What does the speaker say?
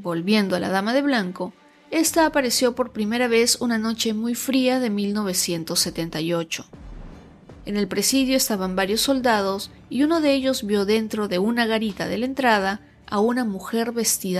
Volviendo a la Dama de Blanco, esta apareció por primera vez una noche muy fría de 1978. En el presidio estaban varios soldados y uno de ellos vio dentro de una garita de la entrada a una mujer vestida